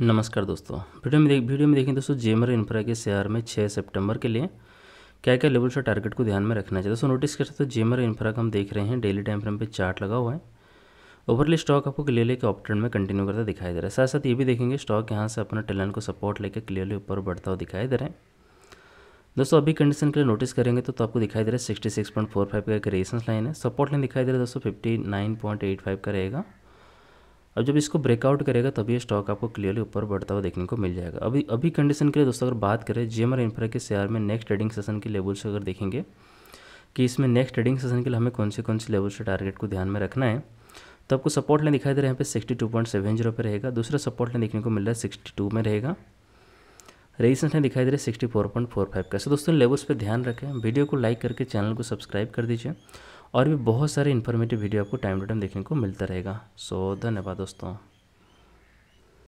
नमस्कार दोस्तों वीडियो में देख वीडियो में देखें दोस्तों जेमर इंफ्रा के शेयर में 6 सितंबर के लिए क्या क्या लेवल्स और टारगेट को ध्यान में रखना चाहिए दोस्तों नोटिस कर सकते हो जेमर इंफ्रा का हम देख रहे हैं डेली टाइम फ्रेम पे चार्ट लगा हुआ है ओवरली स्टॉक आपको लेकर के ऑप्टन में कंटिन्यू करता दिखाई दे रहा है साथ साथ ये भी देखेंगे स्टॉक यहाँ से अपना टेलन को सपोर्ट लेकर क्लियरली ऊपर बढ़ता हुआ दिखाई दे रहा है दोस्तों अभी कंडीशन के लिए नोटिस करेंगे तो, तो आपको दिखाई दे रहा है sixty six point four five का एक रेसेंस लाइन है सपोर्ट लाइन दिखाई दे रहा है दोस्तों fifty nine point eight five का रहेगा अब जब इसको ब्रेकआउट करेगा तभी ये स्टॉक आपको क्लियरली ऊपर बढ़ता हुआ देखने को मिल जाएगा अभी अभी कंडीशन के लिए दोस्तों अगर बात करें जी एम इंफ्रा के शेयर में नेक्स्ट ट्रेडिंग सेशन के लेवल से अगर देखेंगे कि इसमें नेक्स्ट ट्रेडिंग सेशन के लिए हमें कौन से कौन से लेवल से टारगेट को ध्यान में रखना है तो आपको सपोर्ट लाइन दिखाई दे रहा है यहाँ पे sixty two point seven zero रहेगा दूसरा सपोर्ट लाइन देखने को मिल रहा है सिक्सटी टू में रहेगा रेजिस्टेंस लाइन दिखाई दे रहा है sixty four point four five का सो दोस्तों लेवल्स पर ध्यान रखें वीडियो को लाइक करके चैनल को सब्सक्राइब कर दीजिए और भी बहुत सारे इन्फॉर्मेटिव वीडियो आपको टाइम टू टाइम देखने को मिलता रहेगा सो धन्यवाद दोस्तों